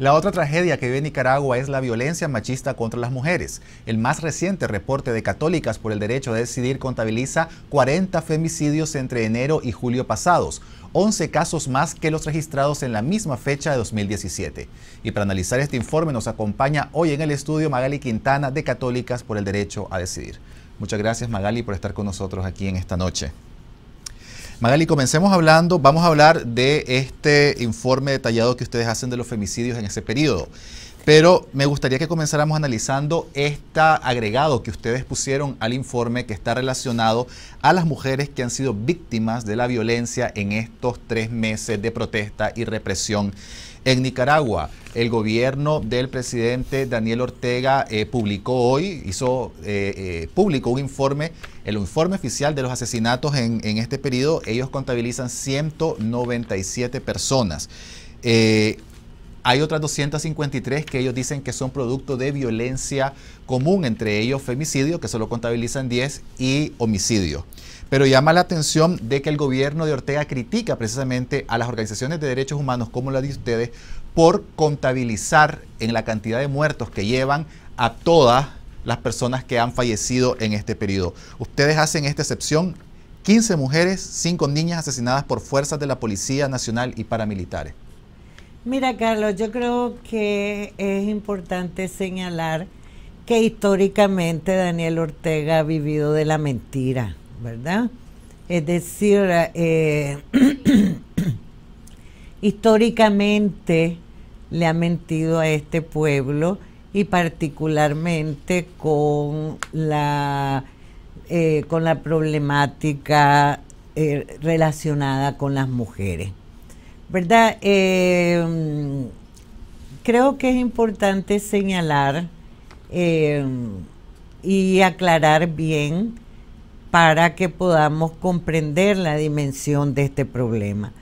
La otra tragedia que vive Nicaragua es la violencia machista contra las mujeres. El más reciente reporte de Católicas por el Derecho a Decidir contabiliza 40 femicidios entre enero y julio pasados, 11 casos más que los registrados en la misma fecha de 2017. Y para analizar este informe nos acompaña hoy en el estudio Magali Quintana de Católicas por el Derecho a Decidir. Muchas gracias Magali por estar con nosotros aquí en esta noche. Magali, comencemos hablando, vamos a hablar de este informe detallado que ustedes hacen de los femicidios en ese periodo. Pero me gustaría que comenzáramos analizando este agregado que ustedes pusieron al informe que está relacionado a las mujeres que han sido víctimas de la violencia en estos tres meses de protesta y represión en Nicaragua, el gobierno del presidente Daniel Ortega eh, publicó hoy, hizo eh, eh, público un informe, el informe oficial de los asesinatos en, en este periodo, ellos contabilizan 197 personas. Hay otras 253 que ellos dicen que son producto de violencia común, entre ellos femicidio, que solo contabilizan 10, y homicidio. Pero llama la atención de que el gobierno de Ortega critica precisamente a las organizaciones de derechos humanos como las de ustedes por contabilizar en la cantidad de muertos que llevan a todas las personas que han fallecido en este periodo. Ustedes hacen esta excepción, 15 mujeres, 5 niñas asesinadas por fuerzas de la Policía Nacional y paramilitares. Mira, Carlos, yo creo que es importante señalar que históricamente Daniel Ortega ha vivido de la mentira, ¿verdad? Es decir, eh, históricamente le ha mentido a este pueblo y particularmente con la, eh, con la problemática eh, relacionada con las mujeres. ¿verdad? Eh, creo que es importante señalar eh, y aclarar bien para que podamos comprender la dimensión de este problema.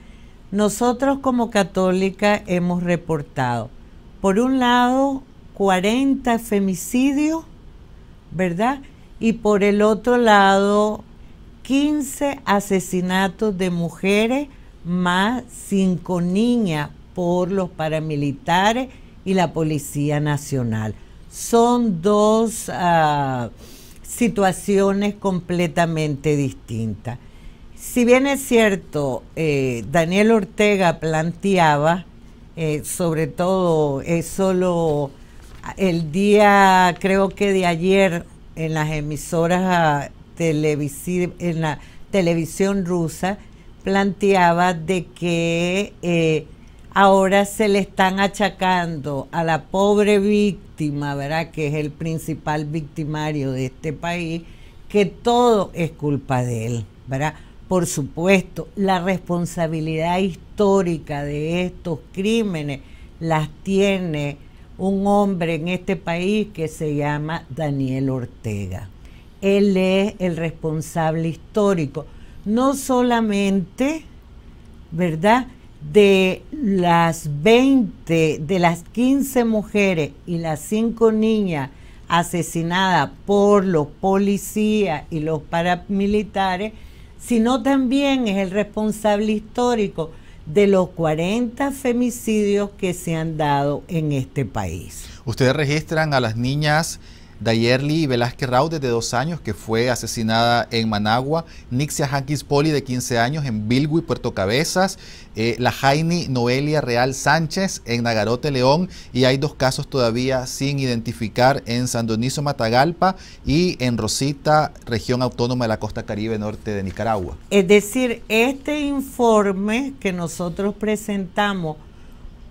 Nosotros como católica hemos reportado, por un lado, 40 femicidios, ¿verdad? Y por el otro lado, 15 asesinatos de mujeres más cinco niñas por los paramilitares y la Policía Nacional. Son dos ah, situaciones completamente distintas. Si bien es cierto, eh, Daniel Ortega planteaba, eh, sobre todo, eso eh, solo el día, creo que de ayer, en las emisoras ah, en la televisión rusa, planteaba de que eh, ahora se le están achacando a la pobre víctima, ¿verdad? Que es el principal victimario de este país, que todo es culpa de él, ¿verdad? Por supuesto, la responsabilidad histórica de estos crímenes las tiene un hombre en este país que se llama Daniel Ortega. Él es el responsable histórico no solamente, ¿verdad? De las 20, de las 15 mujeres y las 5 niñas asesinadas por los policías y los paramilitares, sino también es el responsable histórico de los 40 femicidios que se han dado en este país. Ustedes registran a las niñas Dayerli Velázquez Raúl, de dos años, que fue asesinada en Managua, Nixia Hankis Poli, de 15 años, en Bilgui, Puerto Cabezas, eh, la Jaini Noelia Real Sánchez, en Nagarote, León, y hay dos casos todavía sin identificar en San Doniso, Matagalpa, y en Rosita, región autónoma de la costa caribe norte de Nicaragua. Es decir, este informe que nosotros presentamos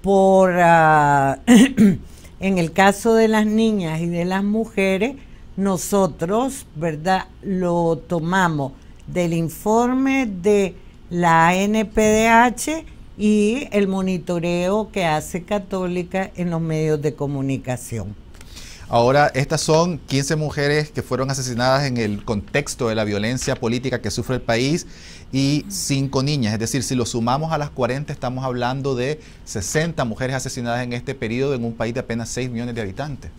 por... Ah, En el caso de las niñas y de las mujeres, nosotros, ¿verdad? Lo tomamos del informe de la ANPDH y el monitoreo que hace Católica en los medios de comunicación. Ahora, estas son 15 mujeres que fueron asesinadas en el contexto de la violencia política que sufre el país y 5 niñas. Es decir, si lo sumamos a las 40, estamos hablando de 60 mujeres asesinadas en este periodo en un país de apenas 6 millones de habitantes.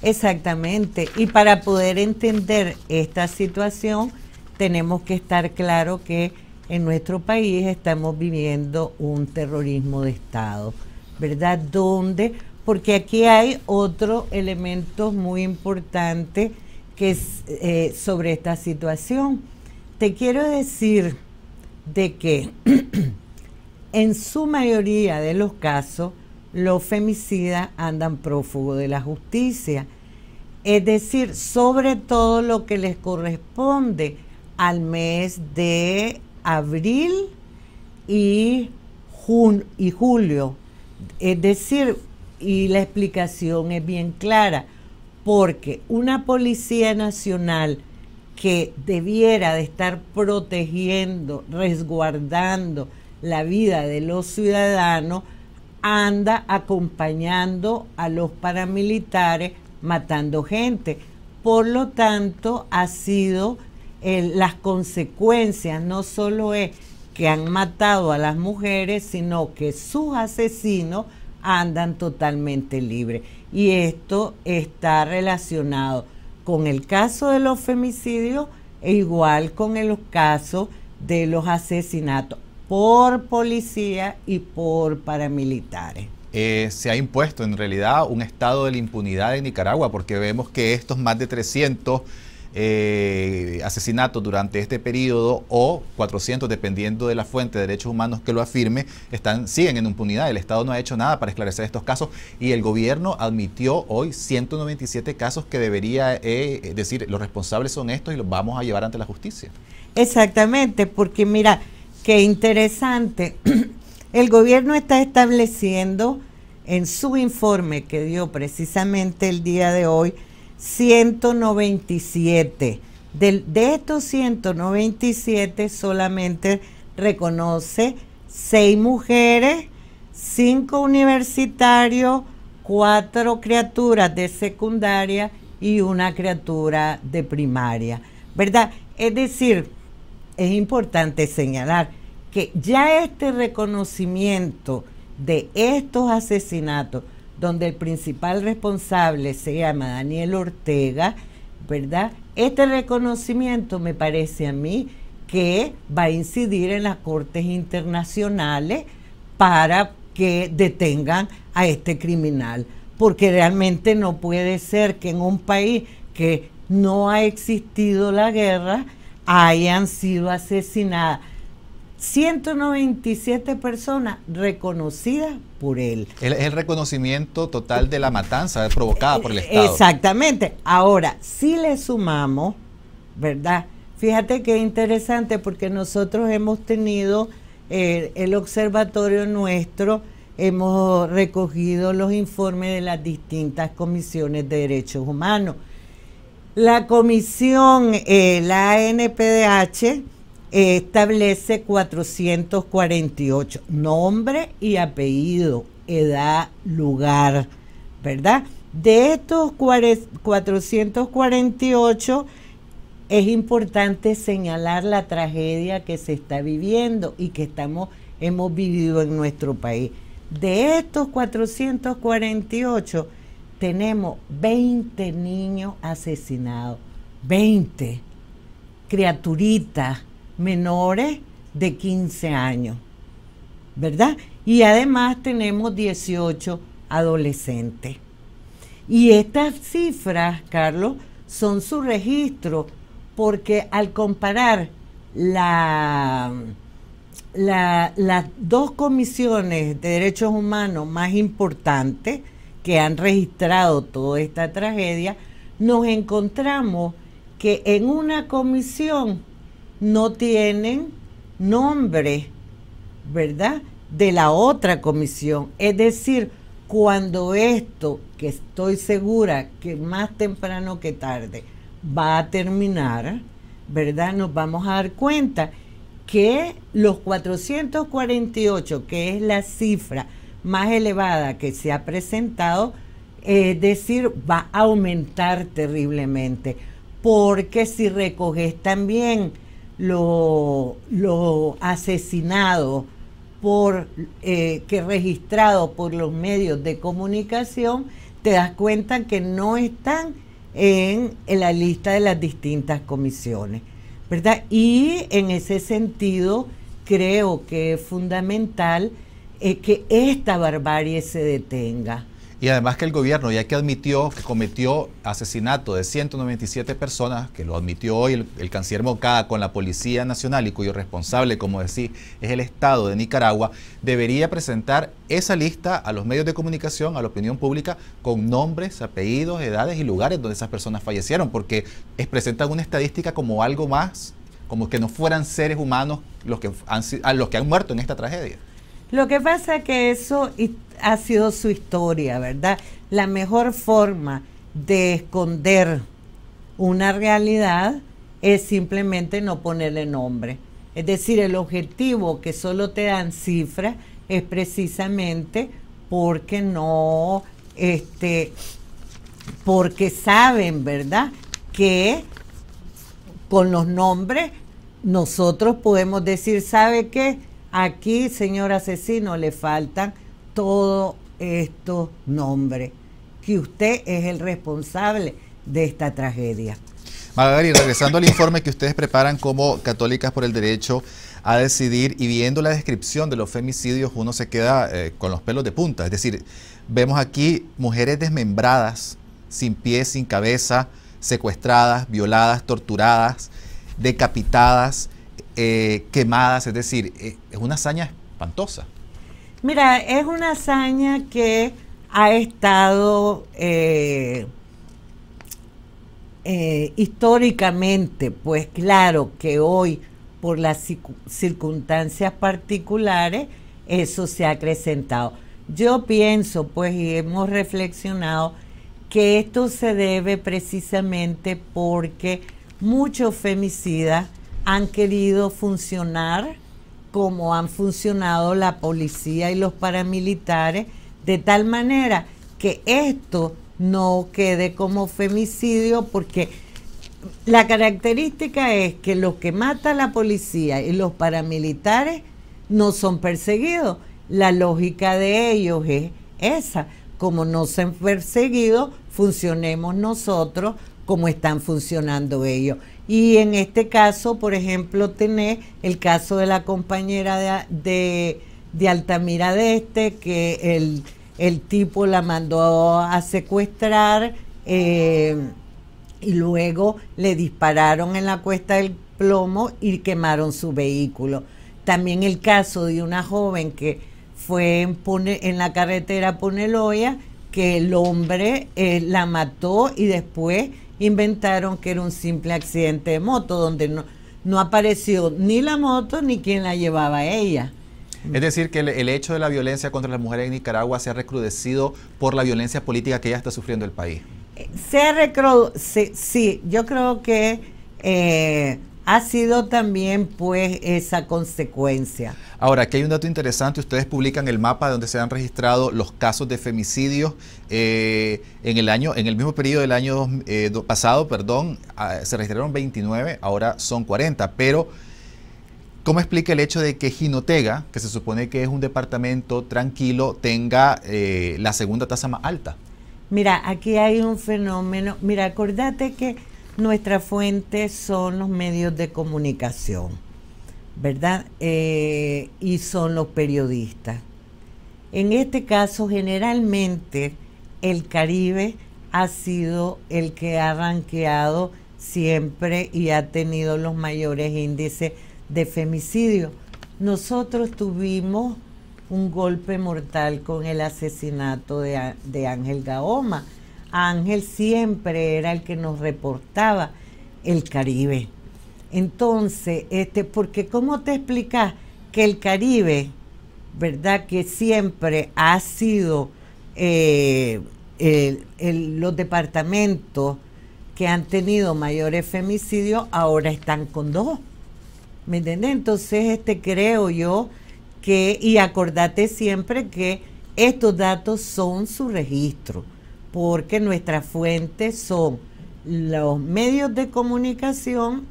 Exactamente. Y para poder entender esta situación, tenemos que estar claro que en nuestro país estamos viviendo un terrorismo de Estado, ¿verdad? Donde porque aquí hay otro elemento muy importante que es eh, sobre esta situación. Te quiero decir de que en su mayoría de los casos los femicidas andan prófugo de la justicia, es decir, sobre todo lo que les corresponde al mes de abril y, y julio. Es decir, y la explicación es bien clara, porque una Policía Nacional que debiera de estar protegiendo, resguardando la vida de los ciudadanos, anda acompañando a los paramilitares matando gente. Por lo tanto, ha sido las consecuencias, no solo es que han matado a las mujeres, sino que sus asesinos andan totalmente libres. Y esto está relacionado con el caso de los femicidios e igual con el caso de los asesinatos por policía y por paramilitares. Eh, se ha impuesto en realidad un estado de la impunidad en Nicaragua porque vemos que estos más de 300 eh, asesinatos durante este periodo o 400, dependiendo de la fuente de derechos humanos que lo afirme, están, siguen en impunidad. El Estado no ha hecho nada para esclarecer estos casos y el gobierno admitió hoy 197 casos que debería eh, decir los responsables son estos y los vamos a llevar ante la justicia. Exactamente, porque mira, qué interesante. El gobierno está estableciendo en su informe que dio precisamente el día de hoy, 197. De, de estos 197 solamente reconoce seis mujeres, cinco universitarios, cuatro criaturas de secundaria y una criatura de primaria. ¿Verdad? Es decir, es importante señalar que ya este reconocimiento de estos asesinatos donde el principal responsable se llama Daniel Ortega, ¿verdad? Este reconocimiento me parece a mí que va a incidir en las cortes internacionales para que detengan a este criminal, porque realmente no puede ser que en un país que no ha existido la guerra hayan sido asesinadas 197 personas reconocidas por él. el, reconocimiento total de la matanza provocada por el Estado. Exactamente. Ahora, si le sumamos, ¿verdad? Fíjate qué interesante porque nosotros hemos tenido eh, el observatorio nuestro, hemos recogido los informes de las distintas comisiones de derechos humanos. La comisión, eh, la ANPDH, establece 448, nombre y apellido, edad, lugar, ¿verdad? De estos 448 es importante señalar la tragedia que se está viviendo y que estamos, hemos vivido en nuestro país. De estos 448 tenemos 20 niños asesinados, 20 criaturitas menores de 15 años, ¿verdad? Y además tenemos 18 adolescentes. Y estas cifras, Carlos, son su registro, porque al comparar la, las dos comisiones de derechos humanos más importantes que han registrado toda esta tragedia, nos encontramos que en una comisión no tienen nombre, ¿verdad? De la otra comisión. Es decir, cuando esto, que estoy segura que más temprano que tarde va a terminar, ¿verdad? Nos vamos a dar cuenta que los 448, que es la cifra más elevada que se ha presentado, es decir, va a aumentar terriblemente, porque si recoges también lo, lo asesinado por eh, que registrado por los medios de comunicación, te das cuenta que no están en, la lista de las distintas comisiones, ¿verdad? Y en ese sentido creo que es fundamental eh, que esta barbarie se detenga y además que el gobierno, ya que admitió que cometió asesinato de 197 personas, que lo admitió hoy el, canciller Mocada con la Policía Nacional y cuyo responsable, como decís, es el Estado de Nicaragua, debería presentar esa lista a los medios de comunicación, a la opinión pública, con nombres, apellidos, edades y lugares donde esas personas fallecieron, porque es, presentan una estadística como algo más, como que no fueran seres humanos los que han, los que han muerto en esta tragedia. Lo que pasa es que eso ha sido su historia, ¿verdad? La mejor forma de esconder una realidad es simplemente no ponerle nombre. Es decir, el objetivo que solo te dan cifras es precisamente porque no, este, porque saben, ¿verdad? Que con los nombres nosotros podemos decir, ¿sabe qué? Aquí, señor asesino, le faltan todo esto nombre, que usted es el responsable de esta tragedia. Margarita, regresando al informe que ustedes preparan como Católicas por el Derecho a Decidir y viendo la descripción de los femicidios, uno se queda eh, con los pelos de punta. Es decir, vemos aquí mujeres desmembradas, sin pies, sin cabeza, secuestradas, violadas, torturadas, decapitadas, eh, quemadas. Es decir, eh, es una hazaña espantosa. Mira, es una hazaña que ha estado eh, eh, históricamente, pues claro que hoy por las circunstancias particulares eso se ha acrecentado. Yo pienso, pues, y hemos reflexionado que esto se debe precisamente porque muchos femicidas han querido funcionar cómo han funcionado la policía y los paramilitares, de tal manera que esto no quede como femicidio, porque la característica es que los que mata la policía y los paramilitares no son perseguidos. La lógica de ellos es esa. Como no se han perseguido, funcionemos nosotros como están funcionando ellos. Y en este caso, por ejemplo, tenés el caso de la compañera de, de, Altamira de este, que el, tipo la mandó a secuestrar eh, y luego le dispararon en la cuesta del plomo y quemaron su vehículo. También el caso de una joven que fue en, la carretera Poneloya, que el hombre eh, la mató y después inventaron que era un simple accidente de moto, donde no, no apareció ni la moto ni quien la llevaba ella. Es decir, que el, hecho de la violencia contra las mujeres en Nicaragua se ha recrudecido por la violencia política que ya está sufriendo el país. Eh, se ha recrudecido, sí, sí, yo creo que eh, ha sido también pues esa consecuencia. Ahora, aquí hay un dato interesante, ustedes publican el mapa donde se han registrado los casos de femicidios eh, en el año, en el mismo periodo del año eh, pasado, perdón, ah, se registraron 29, ahora son 40, pero ¿cómo explica el hecho de que Ginotega, que se supone que es un departamento tranquilo, tenga eh, la segunda tasa más alta? Mira, aquí hay un fenómeno, mira, acordate que nuestra fuente son los medios de comunicación ¿verdad? Eh, y son los periodistas. En este caso, generalmente, el Caribe ha sido el que ha ranqueado siempre y ha tenido los mayores índices de femicidio. Nosotros tuvimos un golpe mortal con el asesinato de Ángel Gaoma. Ángel siempre era el que nos reportaba el Caribe entonces, este, porque ¿cómo te explicas que el Caribe, verdad, que siempre ha sido eh, los departamentos que han tenido mayores femicidios, ahora están con dos? ¿Me entiendes? Entonces, este, creo yo que, y acordate siempre que estos datos son su registro, porque nuestras fuentes son los medios de comunicación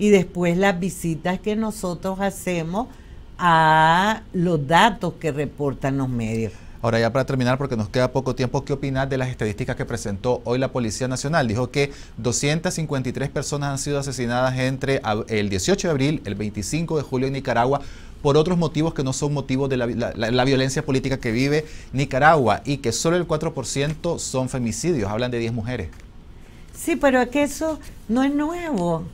y después las visitas que nosotros hacemos a los datos que reportan los medios. Ahora ya para terminar, porque nos queda poco tiempo, ¿qué opinas de las estadísticas que presentó hoy la Policía Nacional? Dijo que 253 personas han sido asesinadas entre el 18 de abril, el 25 de julio en Nicaragua, por otros motivos que no son motivos de la, la violencia política que vive Nicaragua y que solo el 4% son femicidios, hablan de 10 mujeres. Sí, pero es que eso no es nuevo.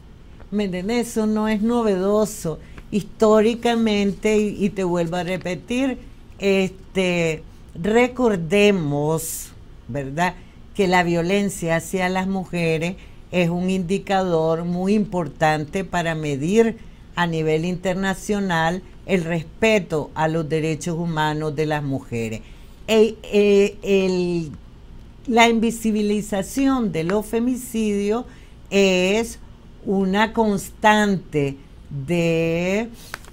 ¿Me Eso no es novedoso. Históricamente, y, te vuelvo a repetir, este, recordemos, ¿verdad?, que la violencia hacia las mujeres es un indicador muy importante para medir a nivel internacional el respeto a los derechos humanos de las mujeres. E, e, la invisibilización de los femicidios es una constante de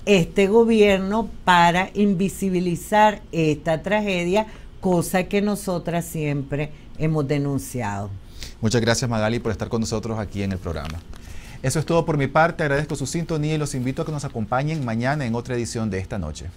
este gobierno para invisibilizar esta tragedia, cosa que nosotras siempre hemos denunciado. Muchas gracias Magali por estar con nosotros aquí en el programa. Eso es todo por mi parte, agradezco su sintonía y los invito a que nos acompañen mañana en otra edición de esta noche.